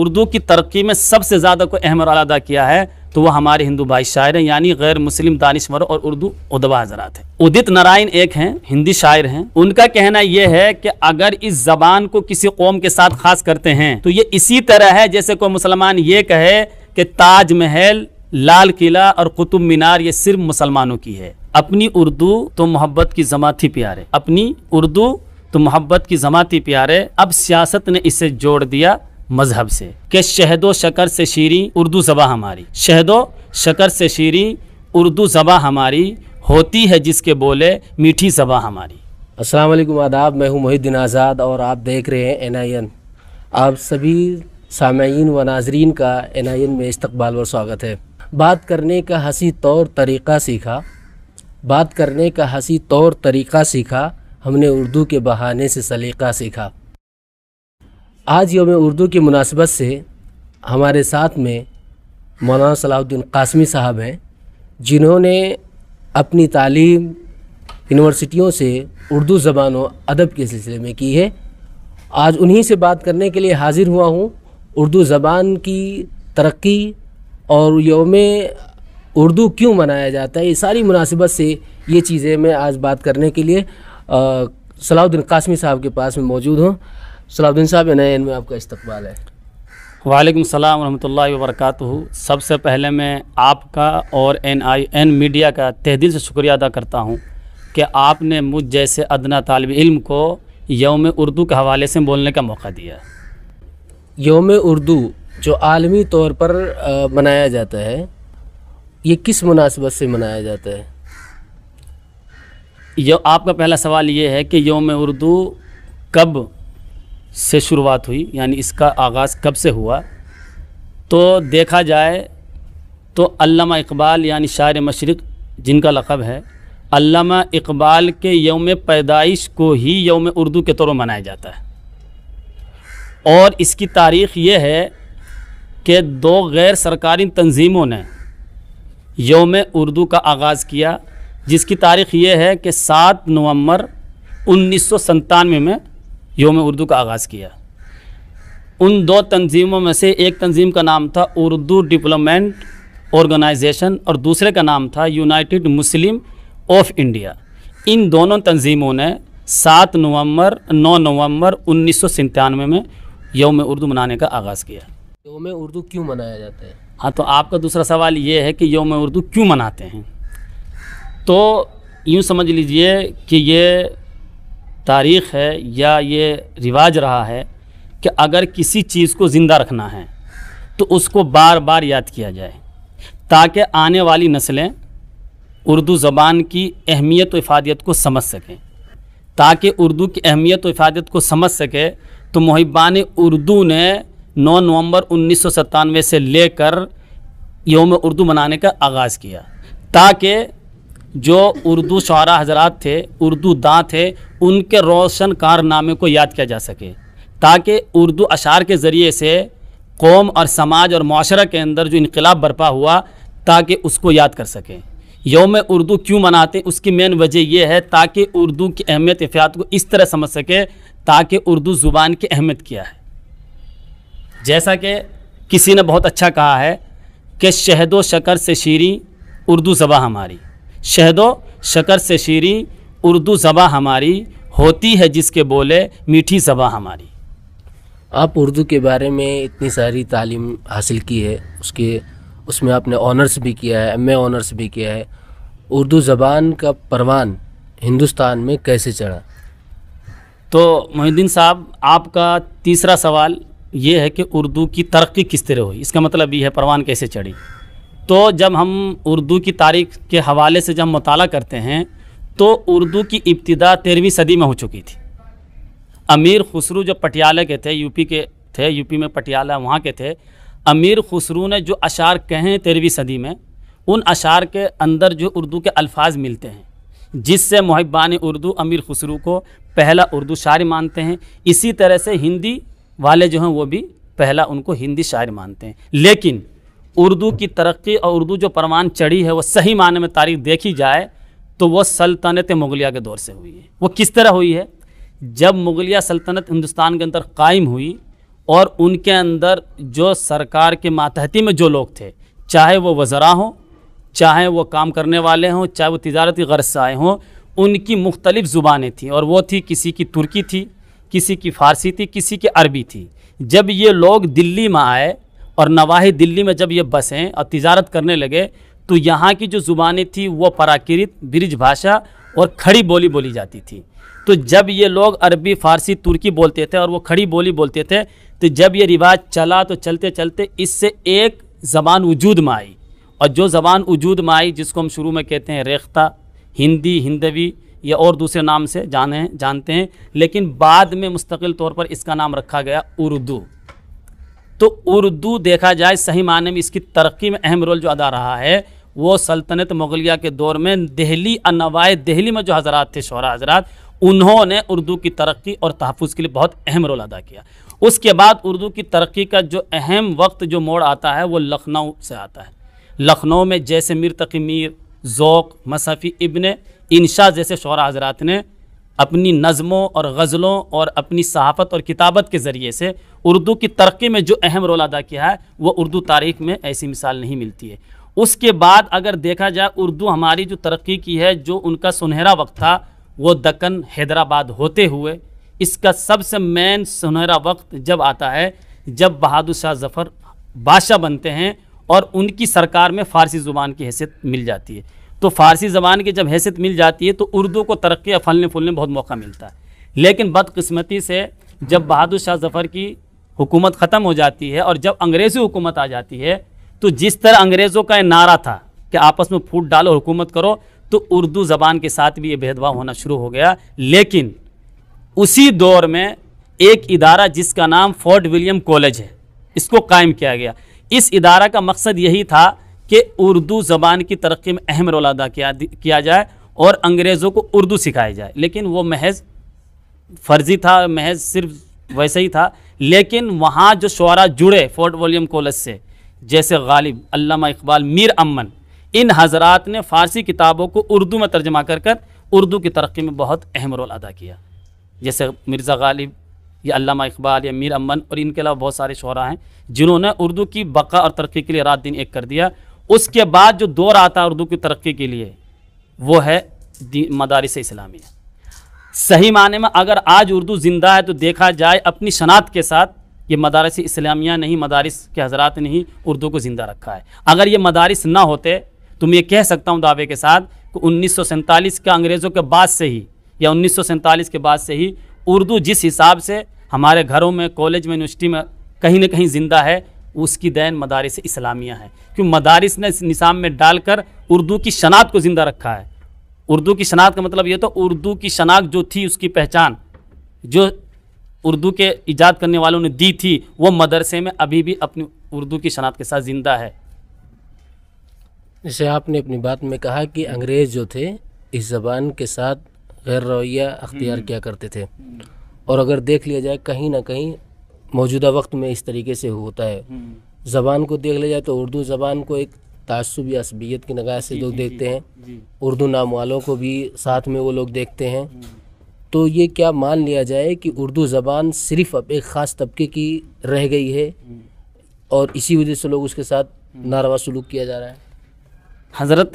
उर्दू की तरक्की में सबसे ज़्यादा कोई अहम रोल अदा किया है तो वह हमारे हिंदू भाई शायर हैं यानी गैर मुस्लिम दानिशवर और उर्दू उदबा हजरात हैं उदित नारायण एक हैं हिंदी शायर हैं उनका कहना यह है कि अगर इस जबान को किसी कौम के साथ खास करते हैं तो ये इसी तरह है जैसे कोई मुसलमान ये कहे कि ताजमहल लाल किला और कुतुब मीनार ये सिर्फ मुसलमानों की है अपनी उर्दू तो मोहब्बत की जमात ही प्यारे अपनी उर्दू तो मोहब्बत की जमात ही प्यारे अब सियासत ने इसे जोड़ दिया मजहब से कि शहदो शकर से शीरी उर्दू ज़बा हमारी शहदो शकर से शीरी उर्दू ज़बा हमारी होती है जिसके बोले मीठी ज़बा हमारी असलम आदाब मैं हूँ मोहिद्दीन आज़ाद और आप देख रहे हैं एन आई एन आप सभी सामयीन व नाजरीन का एन आई एन में इस्तबाल और स्वागत है बात करने का हंसी तौर तरीक़ा सीखा बात करने का हंसी तौर तरीक़ा सीखा हमने उर्दू के बहाने से सलीक़ा सीखा आज योम उर्दू की मुनासबत से हमारे साथ में मौलाना सलाउद्दीन कासमी साहब हैं जिन्होंने अपनी तालीम यूनिवर्सिटियों से उर्दू ज़बान और अदब के सिलसिले में की है आज उन्हीं से बात करने के लिए हाज़िर हुआ हूँ उर्दू ज़बान की तरक्की और योम उर्दू क्यों मनाया जाता है ये सारी मुनासिबत से ये चीज़ें मैं आज बात करने के लिए सलाउद्दीन कासमी साहब के पास में मौजूद हूँ सलाउद्दीन साहब एन आई में आपका इस्तकबाल है वालेकुम सलाम वरहमतुल्लाहि वबरकत सबसे पहले मैं आपका और एन आई एन मीडिया का तहदील से शुक्रिया अदा करता हूँ कि आपने मुझ जैसे अदना तालब इल्म को योम उर्दू के हवाले से बोलने का मौका दिया योम उर्दू जो आलमी तौर पर मनाया जाता है ये किस मुनासिबत से मनाया जाता है यो आपका पहला सवाल ये है कि योम उर्दू कब से शुरुआत हुई यानी इसका आगाज़ कब से हुआ तो देखा जाए तो अल्लामा इकबाल यानि शायर मशरक़ जिनका लक़ब है अल्लामा इकबाल के यौम पैदाइश को ही यौम उर्दू के तौर मनाया जाता है और इसकी तारीख़ ये है कि दो गैर सरकारी तंजीमों ने योम उर्दू का आगाज़ किया जिसकी तारीख़ ये है कि सात नवंबर उन्नीस सौ में योम उर्दू का आगाज़ किया उन दो तंजीमों में से एक तंजीम का नाम था उर्दू डिप्लोमेंट ऑर्गेनाइजेशन और दूसरे का नाम था यूनाइटेड मुस्लिम ऑफ इंडिया इन दोनों तंजीमों ने सात नवंबर नौ नवंबर उन्नीस सौ में योम उर्दू मनाने का आगाज़ किया योम उर्दू क्यों मनाया जाता है हाँ तो आपका दूसरा सवाल ये है कि योम उर्दू क्यों मनाते हैं तो यूँ समझ लीजिए कि ये तारीख़ है या ये रिवाज रहा है कि अगर किसी चीज़ को ज़िंदा रखना है तो उसको बार बार याद किया जाए ताकि आने वाली नस्लें उर्दू ज़बान की अहमियत व इफादियत को समझ सकें ताकि उर्दू की अहमियत व इफादियत को समझ सके तो मुहिबान उर्दू ने 9 नवंबर उन्नीस से लेकर योम उर्दू मनाने का आगाज़ किया ताकि जो उर्दू शारा हजरात थे उर्दू दाँ थे उनके रोशन कारनामे को याद किया जा सके ताकि उर्दू अशार के ज़रिए से कौम और समाज और माशरा के अंदर जो इनकलाब बरपा हुआ ताकि उसको याद कर सकें योम उर्दू क्यों मनाते उसकी मेन वजह यह है ताकि उर्दू की अहमियत इफ़ात को इस तरह समझ सके ताकि उर्दू ज़ुबान की अहमियत क्या है जैसा कि किसी ने बहुत अच्छा कहा है कि व शकर से शीरी उर्दू ज़बा हमारी शहदो शकर से शीरी उर्दू ज़बा हमारी होती है जिसके बोले मीठी ज़बा हमारी आप उर्दू के बारे में इतनी सारी तालीम हासिल की है उसके उसमें आपने ऑनर्स भी किया है एम ऑनर्स भी किया है उर्दू ज़बान का परवान हिंदुस्तान में कैसे चढ़ा तो मोहिद्दीन साहब आपका तीसरा सवाल ये है कि उर्दू की तरक्की किस तरह हुई इसका मतलब ये है परवान कैसे चढ़ी तो जब हम उर्दू की तारीख के हवाले से जब मताल करते हैं तो उर्दू की इब्तदा तेरहवीं सदी में हो चुकी थी अमीर खुसरू जो पटियाला के थे यूपी के थे यूपी में पटियाला वहाँ के थे अमीर खुसरू ने जो अशार कहे हैं तेरहवीं सदी में उन अशार के अंदर जो उर्दू के अल्फाज मिलते हैं जिससे महबान उर्दू अमीर खुसरू को पहला उर्दू शायर मानते हैं इसी तरह से हिंदी वाले जो हैं वो भी पहला उनको हिंदी शायर मानते हैं लेकिन उर्दू की तरक्की और उर्दू जो परवान चढ़ी है वो सही माने में तारीख देखी जाए तो वो सल्तनत मुगलिया के दौर से हुई है वो किस तरह हुई है जब मुगलिया सल्तनत हिंदुस्तान के अंदर कायम हुई और उनके अंदर जो सरकार के मातहती में जो लोग थे चाहे वो वज़रा हों चाहे वो काम करने वाले हों चाहे वो तजारती गर्ज से आए हों उनकी मुख्तलिफ़ ज़ुबानें थीं और वो थी किसी की तुर्की थी किसी की फ़ारसी थी किसी की अरबी थी जब ये लोग दिल्ली में आए और नवाही दिल्ली में जब ये बसें और तजारत करने लगे तो यहाँ की जो ज़ुबानें थी वो पराकृत ब्रिज भाषा और खड़ी बोली बोली जाती थी तो जब ये लोग अरबी फ़ारसी तुर्की बोलते थे और वो खड़ी बोली बोलते थे तो जब ये रिवाज चला तो चलते चलते इससे एक ज़बान वजूद में आई और जो ज़बान वजूद में आई जिसको हम शुरू में कहते हैं रेख्ता हिंदी हिंदवी या और दूसरे नाम से जाने जानते हैं लेकिन बाद में मुस्तकिल तौर पर इसका नाम रखा गया उर्दू तो उर्दू देखा जाए सही माने में इसकी तरक्की में अहम रोल जो अदा रहा है वो सल्तनत मुगलिया के दौर में दिल्ली अनवाए दिल्ली में जो हजरात थे शहरा हजरात उन्होंने उर्दू की तरक्की और तहफ़ के लिए बहुत अहम रोल अदा किया उसके बाद उर्दू की तरक्की का जो अहम वक्त जो मोड़ आता है वो लखनऊ से आता है लखनऊ में जैसे मीर तकी मीर ओक़ मसफ़ी इबन इनशा जैसे शोरा हजरात ने अपनी नज़मों और गज़लों और अपनी सहाफ़त और किताबत के ज़रिए से उर्दू की तरक्की में जो अहम रोल अदा किया है वह उर्दू तारीख में ऐसी मिसाल नहीं मिलती है उसके बाद अगर देखा जाए उर्दू हमारी जो तरक्की की है जो उनका सुनहरा वक्त था वो दक्कन हैदराबाद होते हुए इसका सबसे मेन सुनहरा वक्त जब आता है जब बहादुर शाह जफ़र बादशाह बनते हैं और उनकी सरकार में फ़ारसी ज़ुबान की हैसियत मिल जाती है तो फ़ारसी ज़बान की जब हैसियत मिल जाती है तो उर्दू को तरक्की फलने फूलने बहुत मौका मिलता है लेकिन बदकस्मती से जब बहादुर शाह जफ़र की हुकूमत ख़त्म हो जाती है और जब अंग्रेज़ी हुकूमत आ जाती है तो जिस तरह अंग्रेज़ों का नारा था कि आपस में फूट डालो हुकूमत करो तो उर्दू ज़बान के साथ भी ये भेदभाव होना शुरू हो गया लेकिन उसी दौर में एक इदारा जिसका नाम फोर्ट विलियम कॉलेज है इसको कायम किया गया इस इदारा का मकसद यही था कि उर्दू ज़बान की तरक्की में अहम रोल अदा किया किया जाए और अंग्रेज़ों को उर्दू सिखाया जाए लेकिन वो महज फर्जी था महज सिर्फ वैसे ही था लेकिन वहाँ जो शुरा जुड़े फोर्ट वॉलीम कॉलेज से जैसे गालिब अल्लामा इकबाल मीर अमन इन हज़रा ने फ़ारसी किताबों को उर्दू में तर्जमा कर कर उर्दू की तरक्की में बहुत अहम रोल अदा किया जैसे मिर्ज़ा गालिब या अल्लामा इकबाल या मीर अमन और इनके अलावा बहुत सारे शुरा हैं जिन्होंने उर्दू की बका और तरक्की के लिए रात दिन एक कर दिया उसके बाद जो दौर आता है उर्दू की तरक्की के लिए वो है मदारस इस्लामिया सही माने में अगर आज उर्दू ज़िंदा है तो देखा जाए अपनी शनात के साथ ये मदारस इस्लामिया नहीं मदारस के हजरात ने ही उर्दू को ज़िंदा रखा है अगर ये मदारस ना होते तो मैं ये कह सकता हूँ दावे के साथ कि उन्नीस के अंग्रेज़ों के बाद से ही या उन्नीस के बाद से ही उर्दू जिस हिसाब से हमारे घरों में कॉलेज में यूनिवर्सिटी में कहीं ना कहीं ज़िंदा है उसकी दैन मदारस इस्लामिया है क्यों मदारस ने इस में डालकर उर्दू की शनात को ज़िंदा रखा है उर्दू की शनाख्त का मतलब ये तो उर्दू की शनाख्त जो थी उसकी पहचान जो उर्दू के ईजाद करने वालों ने दी थी वो मदरसे में अभी भी अपनी उर्दू की शनाख्त के साथ ज़िंदा है जैसे आपने अपनी बात में कहा कि अंग्रेज़ जो थे इस ज़बान के साथ गैर रवैया अख्तियार हम्म। किया करते थे और अगर देख लिया जाए कहीं ना कहीं मौजूदा वक्त में इस तरीके से होता है हम्म। ज़बान को देख लिया जाए तो उर्दू ज़बान को एक तसब या असबियत की नगाह से लोग देखते हैं उर्दू नाम वालों को भी साथ में वो लोग देखते हैं तो ये क्या मान लिया जाए कि उर्दू ज़बान सिर्फ अब एक ख़ास तबके की रह गई है और इसी वजह से लोग उसके साथ नारवा सलूक किया जा रहा है हज़रत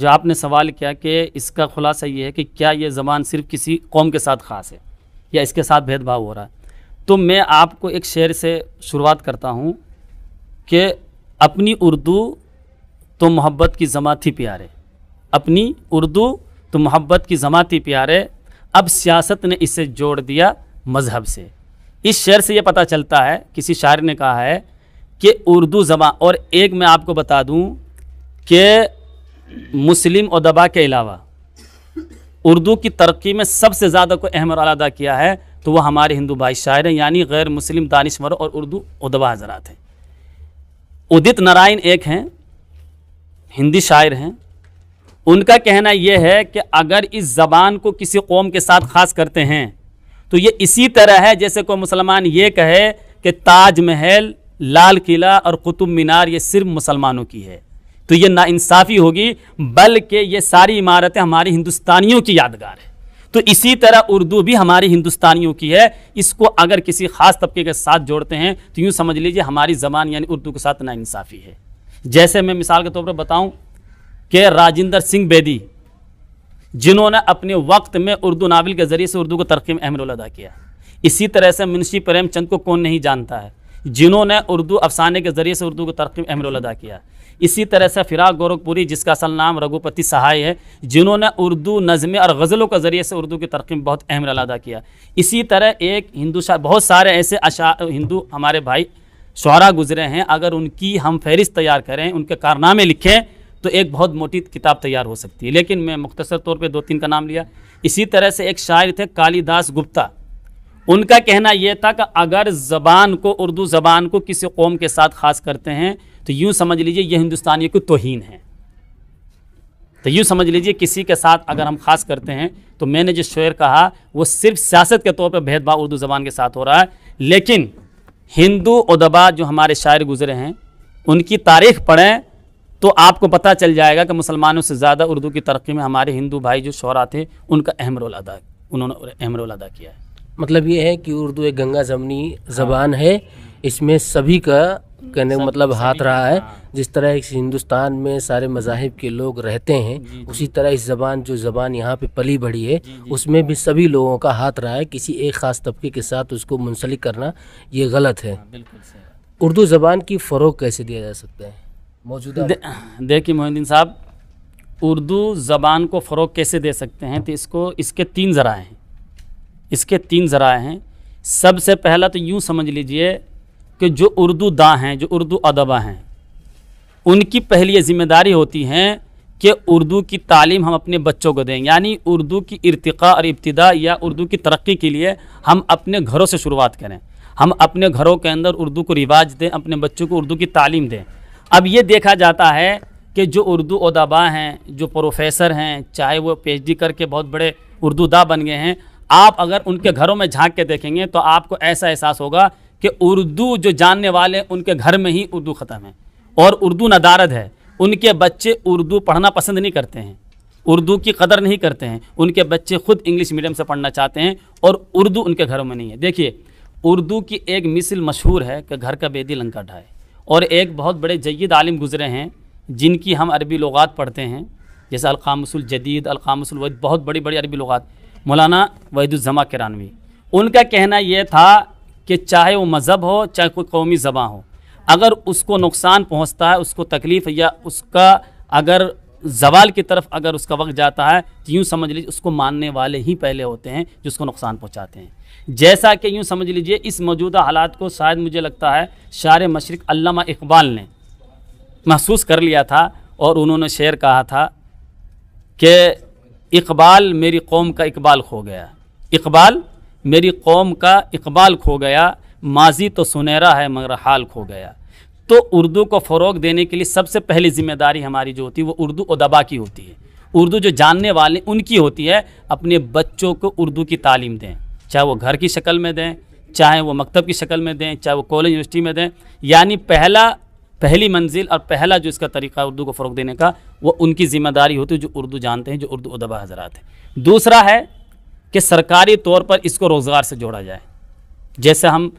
जो आपने सवाल किया कि इसका खुलासा ये है कि क्या ये ज़बान सिर्फ किसी कौम के साथ ख़ास है या इसके साथ भेदभाव हो रहा है तो मैं आपको एक शेर से शुरुआत करता हूँ कि अपनी उर्दू तो मोहब्बत की जमाती प्यारे अपनी उर्दू तो मोहब्बत की जमाती प्यारे अब सियासत ने इसे जोड़ दिया मज़हब से इस शेर से ये पता चलता है किसी शायर ने कहा है कि उर्दू ज़बा और एक मैं आपको बता दूं कि मुस्लिम और दबा के अलावा उर्दू की तरक्की में सबसे ज़्यादा को अहम रोल अदा किया है तो वह हमारे हिंदू भाई शायर हैं यानी गैर मुस्लिम दानश्वर और उर्दू उदबा हजरात हैं उदित नारायण एक हैं हिंदी शायर हैं उनका कहना यह है कि अगर इस ज़बान को किसी कौम के साथ ख़ास करते हैं तो ये इसी तरह है जैसे कोई मुसलमान ये कहे कि ताजमहल लाल किला और कुतुब मीनार ये सिर्फ मुसलमानों की है तो ये इंसाफ़ी होगी बल्कि ये सारी इमारतें हमारे हिंदुस्तानियों की यादगार है तो इसी तरह उर्दू भी हमारे हिंदुस्तानियों की है इसको अगर किसी ख़ास तबके के साथ जोड़ते हैं तो यूँ समझ लीजिए हमारी ज़बान यानी उर्दू के साथ नाइंसाफ़ी है जैसे मैं मिसाल के तौर पर बताऊं कि राजेंद्र सिंह बेदी जिन्होंने अपने वक्त में उर्दू नावल के ज़रिए से उर्दू को तरकीम अहम रोल अदा किया इसी तरह से मुंशी प्रेमचंद को कौन नहीं जानता है जिन्होंने उर्दू अफसाने के ज़रिए से उर्दू को तरकीम अहम रोल अदा किया इसी तरह से फिराक गोरखपुरी जिसका असल नाम रघुपति सहाय है जिन्होंने उर्दू नज़में और गज़लों के ज़रिए से उर्दू की तरकीम बहुत अहम रोल अदा किया इसी तरह एक हिंदू बहुत सारे ऐसे हिंदू हमारे भाई शुरा गुजरे हैं अगर उनकी हम फहरिस्त तैयार करें उनके कारनामे लिखें तो एक बहुत मोटी किताब तैयार हो सकती है लेकिन मैं मुख्तसर तौर पर दो तीन का नाम लिया इसी तरह से एक शायर थे कालीदास गुप्ता उनका कहना यह था कि अगर ज़बान को उर्दू ज़बान को किसी कौम के साथ ख़ास करते हैं तो यूँ समझ लीजिए यह हिंदुस्तानी को तोहन है तो यूँ समझ लीजिए किसी के साथ अगर हम ख़ास करते हैं तो मैंने जो शेर कहा वो सिर्फ सियासत के तौर पर भेदभाव उर्दू ज़बान के साथ हो रहा है लेकिन हिंदू उदबा जो हमारे शायर गुजरे हैं उनकी तारीख पढ़ें तो आपको पता चल जाएगा कि मुसलमानों से ज़्यादा उर्दू की तरक्की में हमारे हिंदू भाई जो शौरा थे उनका अहम रोल अदा उन्होंने अहम रोल अदा किया है मतलब ये है कि उर्दू एक गंगा जमनी जबान है इसमें सभी का कहने का मतलब हाथ रहा है हाँ। जिस तरह इस हिंदुस्तान में सारे मजाहिब के लोग रहते हैं उसी तरह इस ज़बान जो ज़बान यहाँ पे पली बढ़ी है उसमें भी सभी लोगों का हाथ रहा है किसी एक ख़ास तबके के साथ उसको मुंसलिक करना ये गलत है हाँ, उर्दू ज़बान की फ़रोग कैसे दिया जा सकता है मौजूदा दे, देखिए मोहिंदीन साहब उर्दू ज़बान को फ़रोग कैसे दे सकते हैं तो इसको इसके तीन जराए हैं इसके तीन जराए हैं सबसे पहला तो यूँ समझ लीजिए कि जो उर्दू दा हैं जो उर्दू अदबा हैं उनकी पहली ये ज़िम्मेदारी होती है कि उर्दू की तालीम हम अपने बच्चों को दें यानी उर्दू की इरतका और इब्तदा या उर्दू की तरक्की के लिए हम अपने घरों से शुरुआत करें हम अपने घरों के अंदर उर्दू को रिवाज दें अपने बच्चों को उर्दू की तालीम दें अब ये देखा जाता है कि जो उर्दू अदबा हैं जो प्रोफेसर हैं चाहे वो डी करके बहुत बड़े उर्दू दा बन गए हैं आप अगर उनके घरों में झांक के देखेंगे तो आपको ऐसा एहसास होगा कि उर्दू जो जानने वाले उनके घर में ही उर्दू ख़त्म है और उर्दू नदारद है उनके बच्चे उर्दू पढ़ना पसंद नहीं करते हैं उर्दू की कदर नहीं करते हैं उनके बच्चे खुद इंग्लिश मीडियम से पढ़ना चाहते हैं और उर्दू उनके घरों में नहीं है देखिए उर्दू की एक मिसल मशहूर है कि घर का बेदी लंका ढाए और एक बहुत बड़े जयद आलिम गुज़रे हैं जिनकी हम अरबी लगात पढ़ते हैं जैसे अलकामसल जदीद अलकामसल वैद बहुत बड़ी बड़ी अरबी लगात मौलाना वहीदुलजमा किरानवी उनका कहना यह था कि चाहे वो मज़हब हो चाहे कोई कौमी ज़बाँ हो अगर उसको नुकसान पहुँचता है उसको तकलीफ़ या उसका अगर जवाल की तरफ अगर उसका वक्त जाता है तो यूँ समझ लीजिए उसको मानने वाले ही पहले होते हैं जो उसको नुकसान पहुँचाते हैं जैसा कि यूँ समझ लीजिए इस मौजूदा हालात को शायद मुझे लगता है शार मशरक इकबाल ने महसूस कर लिया था और उन्होंने शेर कहा था कि इकबाल मेरी कौम का इकबाल खो गया इकबाल मेरी कौम का इकबाल खो गया माजी तो सुनहरा है मगर हाल खो गया तो उर्दू को फ़रोग देने के लिए सबसे पहली ज़िम्मेदारी हमारी जो होती है वो उर्दू अदबा की होती है उर्दू जो जानने वाले उनकी होती है अपने बच्चों को उर्दू की तालीम दें चाहे वो घर की शक्ल में दें चाहे वो मकतब की शक्ल में दें चाहे वो कॉलेज यूनिवर्सिटी में दें यानी पहला पहली मंजिल और पहला जो इसका तरीका उर्दू को फ़रोग देने का वो उनकी ज़िम्मेदारी होती है जो उर्दू जानते हैं जो उर्दू उदबा हजरात हैं दूसरा है कि सरकारी तौर पर इसको रोज़गार से जोड़ा जाए जैसे हम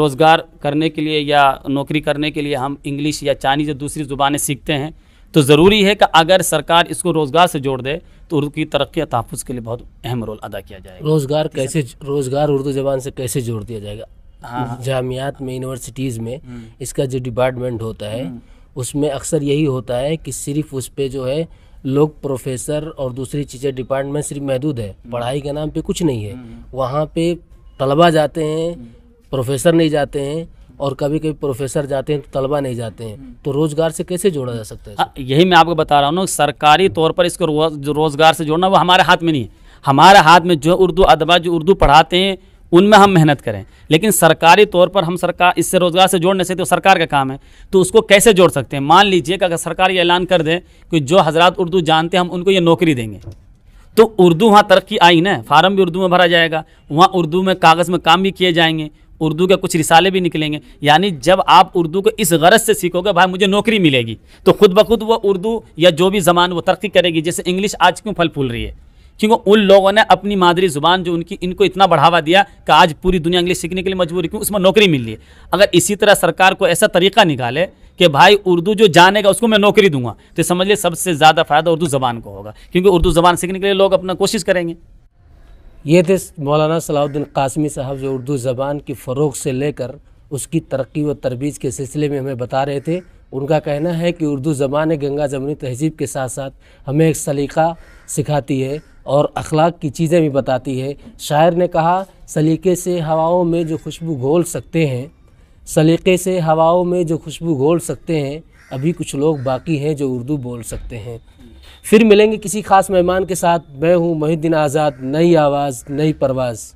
रोज़गार करने के लिए या नौकरी करने के लिए हम इंग्लिश या चाइनीज़ या दूसरी ज़ुबानें सीखते हैं तो ज़रूरी है कि अगर सरकार इसको रोज़गार से जोड़ दे तो उर्दू की तरक्की तहफ़ के लिए बहुत अहम रोल अदा किया जाएगा रोज़गार कैसे रोज़गार उर्दू ज़बान से कैसे जोड़ दिया जाएगा हाँ।, हाँ। जामियात में यूनिवर्सिटीज़ में हम्म। इसका जो डिपार्टमेंट होता है हम्म। उसमें अक्सर यही होता है कि सिर्फ उस पर जो है लोग प्रोफेसर और दूसरी चीज़ें डिपार्टमेंट सिर्फ महदूद है हम्म। पढ़ाई के नाम पे कुछ नहीं है हम्म। वहाँ पे तलबा जाते हैं प्रोफेसर हम्म। नहीं जाते हैं और कभी कभी प्रोफेसर जाते हैं तो तलबा नहीं जाते हैं तो रोज़गार से कैसे जोड़ा जा सकता है आ, हाँ, यही मैं आपको बता रहा हूँ ना सरकारी तौर पर इसको रोज़गार से जोड़ना वो हमारे हाथ में नहीं है हमारे हाथ में जो उर्दू अदबा जो उर्दू पढ़ाते हैं उनमें हम मेहनत करें लेकिन सरकारी तौर पर हम सरकार इससे रोज़गार से जोड़ने से तो सरकार का काम है तो उसको कैसे जोड़ सकते हैं मान लीजिए कि अगर सरकार ये ऐलान कर दे कि जो हजरात उर्दू जानते हैं हम उनको ये नौकरी देंगे तो उर्दू वहाँ तरक्की आई ना फार्म भी उर्दू में भरा जाएगा वहाँ उर्दू में कागज़ में काम भी किए जाएंगे उर्दू के कुछ रिसाले भी निकलेंगे यानी जब आप उर्दू को इस गरज से सीखोगे भाई मुझे नौकरी मिलेगी तो खुद ब खुद वह उर्दू या जो भी जबान वो तरक्की करेगी जैसे इंग्लिश आज क्यों फल फूल रही है क्योंकि उन लोगों ने अपनी मादरी ज़ुबान जो उनकी इनको इतना बढ़ावा दिया कि आज पूरी दुनिया इंग्लिश सीखने के लिए मजबूर है क्यों उसमें नौकरी मिल रही है अगर इसी तरह सरकार को ऐसा तरीका निकाले कि भाई उर्दू जो जानेगा उसको मैं नौकरी दूंगा तो समझ लीजिए सबसे ज़्यादा फ़ायदा उर्दू ज़बान को होगा क्योंकि उर्दू ज़बान सीखने के लिए लोग अपना कोशिश करेंगे ये थे मौलाना सलाउद्दीन कासमी साहब जो उर्दू ज़बान की फ़रोग से लेकर उसकी तरक्की व तरबीज के सिलसिले में हमें बता रहे थे उनका कहना है कि उर्दू ज़बान गंगा जमुनी तहजीब के साथ साथ हमें एक सलीका सिखाती है और अखलाक की चीज़ें भी बताती है शायर ने कहा सलीके से हवाओं में जो खुशबू घोल सकते हैं सलीके से हवाओं में जो खुशबू घोल सकते हैं अभी कुछ लोग बाकी हैं जो उर्दू बोल सकते हैं फिर मिलेंगे किसी खास मेहमान के साथ मैं हूँ महीद्दीन आज़ाद नई आवाज़ नई परवाज़